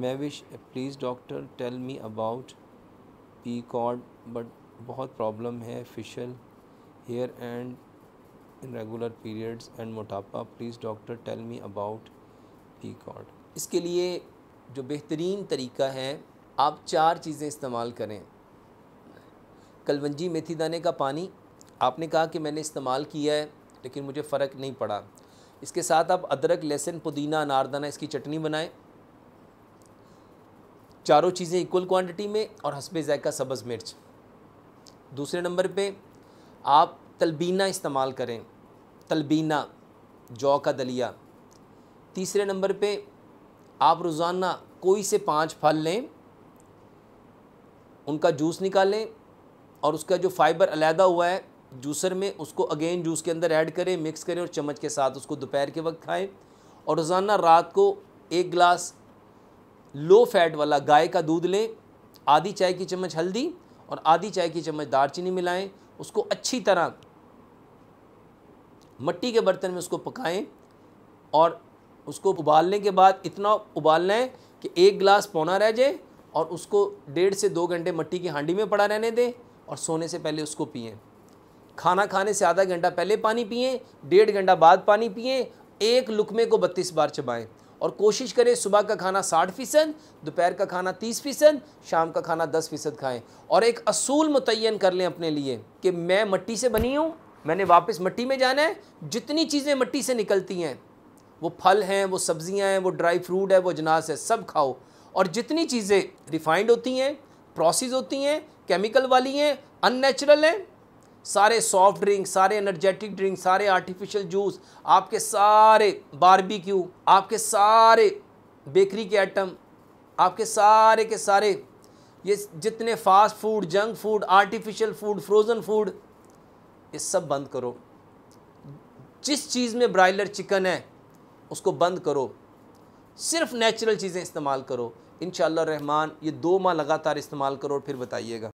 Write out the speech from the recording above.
मैं wish please doctor tell me about P cord but बहुत problem है facial hair and regular periods and मोटापा please doctor tell me about P cord इसके लिए जो बेहतरीन तरीका है आप चार चीज़ें इस्तेमाल करें कलवंजी मेथी दाने का पानी आपने कहा कि मैंने इस्तेमाल किया है लेकिन मुझे फ़र्क नहीं पड़ा इसके साथ आप अदरक लहसुन पुदीना अनारदाना इसकी चटनी बनाएं चारों चीज़ें इक्वल क्वांटिटी में और हंसबे ज़ायका सब्ज़ मिर्च दूसरे नंबर पे आप तलबीना इस्तेमाल करें तलबीना जौ का दलिया तीसरे नंबर पे आप रोज़ाना कोई से पांच फल लें उनका जूस निकालें और उसका जो फ़ाइबर अलहदा हुआ है जूसर में उसको अगेन जूस के अंदर ऐड करें मिक्स करें और चम्मच के साथ उसको दोपहर के वक्त खाएं और रोज़ाना रात को एक गिलास लो फैट वाला गाय का दूध लें आधी चाय की चम्मच हल्दी और आधी चाय की चम्मच दारचीनी मिलाएं उसको अच्छी तरह मट्टी के बर्तन में उसको पकाएं और उसको उबालने के बाद इतना उबालना है कि एक गिलास पौना रह जाए और उसको डेढ़ से दो घंटे मिट्टी की हांडी में पड़ा रहने दें और सोने से पहले उसको पिएँ खाना खाने से आधा घंटा पहले पानी पिए डेढ़ घंटा बाद पानी पिए एक लुकमे को बत्तीस बार चबाएँ और कोशिश करें सुबह का खाना साठ फ़ीसद दोपहर का खाना तीस फ़ीसद शाम का खाना दस फ़ीसद खाएँ और एक असूल मुतन कर लें अपने लिए कि मैं मट्टी से बनी हूँ मैंने वापस मट्टी में जाना है जितनी चीज़ें मट्टी से निकलती हैं वो फल हैं वो सब्ज़ियाँ हैं वो ड्राई फ्रूट है वो जनास है सब खाओ और जितनी चीज़ें रिफाइंड होती हैं प्रोसेस होती हैं केमिकल वाली हैं अननेचुरल हैं सारे सॉफ्ट ड्रिंक सारे एनर्जेटिक ड्रिंक सारे आर्टिफिशियल जूस आपके सारे बारबेक्यू आपके सारे बेकरी के आइटम आपके सारे के सारे ये जितने fast food junk food artificial food frozen food ये सब बंद करो जिस चीज़ में ब्रायलर चिकन है उसको बंद करो सिर्फ नेचुरल चीज़ें इस्तेमाल करो इन रहमान ये दो माह लगातार इस्तेमाल करो और फिर बताइएगा